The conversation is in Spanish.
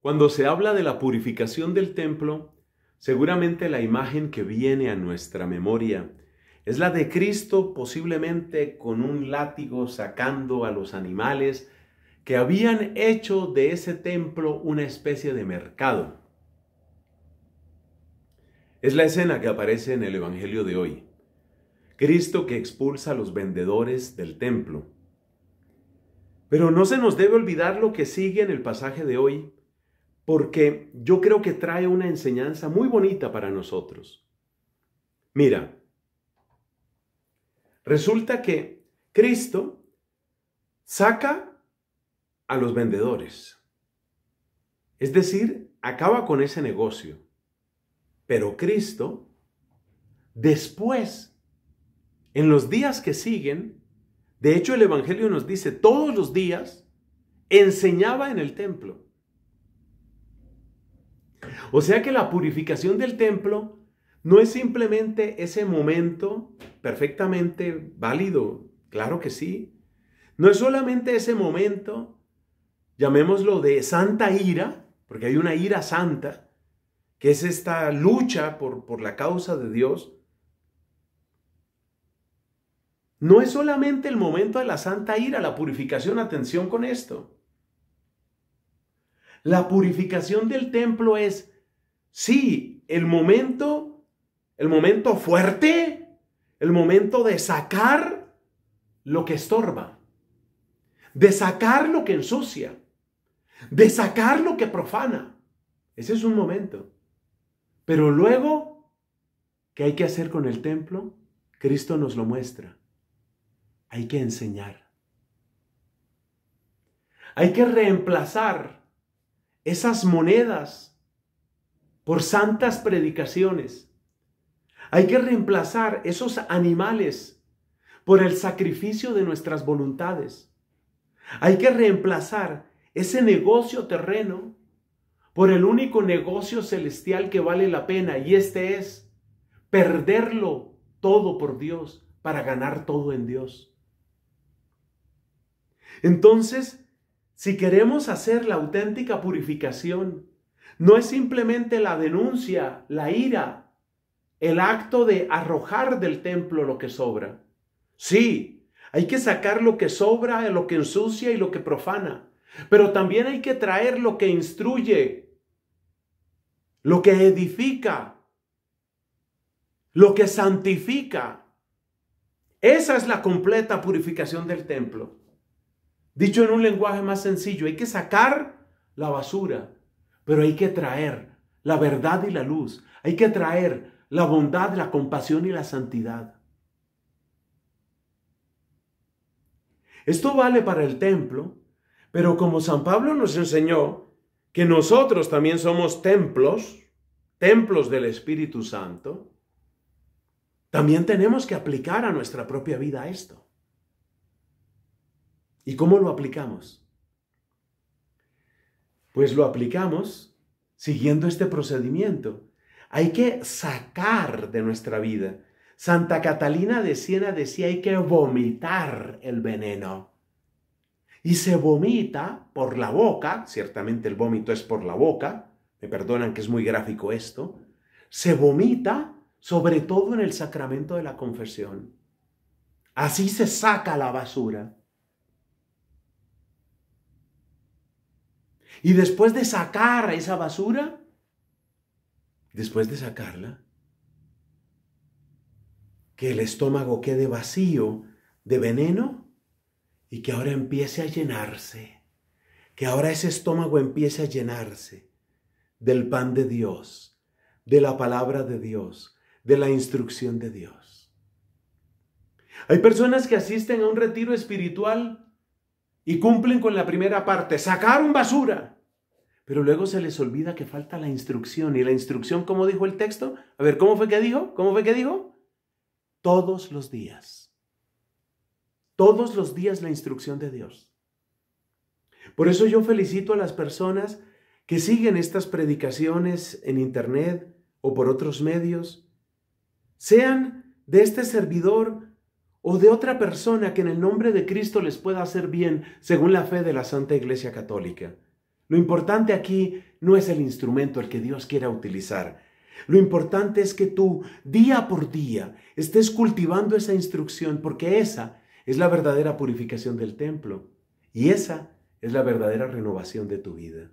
Cuando se habla de la purificación del templo, seguramente la imagen que viene a nuestra memoria es la de Cristo posiblemente con un látigo sacando a los animales que habían hecho de ese templo una especie de mercado. Es la escena que aparece en el Evangelio de hoy. Cristo que expulsa a los vendedores del templo. Pero no se nos debe olvidar lo que sigue en el pasaje de hoy, porque yo creo que trae una enseñanza muy bonita para nosotros. Mira, resulta que Cristo saca a los vendedores. Es decir, acaba con ese negocio. Pero Cristo, después, en los días que siguen, de hecho el Evangelio nos dice, todos los días enseñaba en el templo. O sea que la purificación del templo no es simplemente ese momento perfectamente válido, claro que sí. No es solamente ese momento, llamémoslo de santa ira, porque hay una ira santa, que es esta lucha por, por la causa de Dios. No es solamente el momento de la santa ira, la purificación, atención con esto. La purificación del templo es, sí, el momento, el momento fuerte, el momento de sacar lo que estorba, de sacar lo que ensucia, de sacar lo que profana. Ese es un momento. Pero luego, ¿qué hay que hacer con el templo? Cristo nos lo muestra. Hay que enseñar. Hay que reemplazar esas monedas por santas predicaciones. Hay que reemplazar esos animales por el sacrificio de nuestras voluntades. Hay que reemplazar ese negocio terreno por el único negocio celestial que vale la pena y este es perderlo todo por Dios para ganar todo en Dios. Entonces, si queremos hacer la auténtica purificación, no es simplemente la denuncia, la ira, el acto de arrojar del templo lo que sobra. Sí, hay que sacar lo que sobra, lo que ensucia y lo que profana, pero también hay que traer lo que instruye, lo que edifica, lo que santifica. Esa es la completa purificación del templo. Dicho en un lenguaje más sencillo, hay que sacar la basura, pero hay que traer la verdad y la luz. Hay que traer la bondad, la compasión y la santidad. Esto vale para el templo, pero como San Pablo nos enseñó que nosotros también somos templos, templos del Espíritu Santo, también tenemos que aplicar a nuestra propia vida esto. ¿Y cómo lo aplicamos? Pues lo aplicamos siguiendo este procedimiento. Hay que sacar de nuestra vida. Santa Catalina de Siena decía hay que vomitar el veneno. Y se vomita por la boca, ciertamente el vómito es por la boca, me perdonan que es muy gráfico esto, se vomita sobre todo en el sacramento de la confesión. Así se saca la basura. Y después de sacar esa basura, después de sacarla, que el estómago quede vacío de veneno y que ahora empiece a llenarse, que ahora ese estómago empiece a llenarse del pan de Dios, de la palabra de Dios, de la instrucción de Dios. Hay personas que asisten a un retiro espiritual y cumplen con la primera parte, sacaron basura. Pero luego se les olvida que falta la instrucción. Y la instrucción, como dijo el texto? A ver, ¿cómo fue que dijo? ¿Cómo fue que dijo? Todos los días. Todos los días la instrucción de Dios. Por eso yo felicito a las personas que siguen estas predicaciones en internet o por otros medios. Sean de este servidor o de otra persona que en el nombre de Cristo les pueda hacer bien según la fe de la Santa Iglesia Católica. Lo importante aquí no es el instrumento el que Dios quiera utilizar. Lo importante es que tú, día por día, estés cultivando esa instrucción porque esa es la verdadera purificación del templo y esa es la verdadera renovación de tu vida.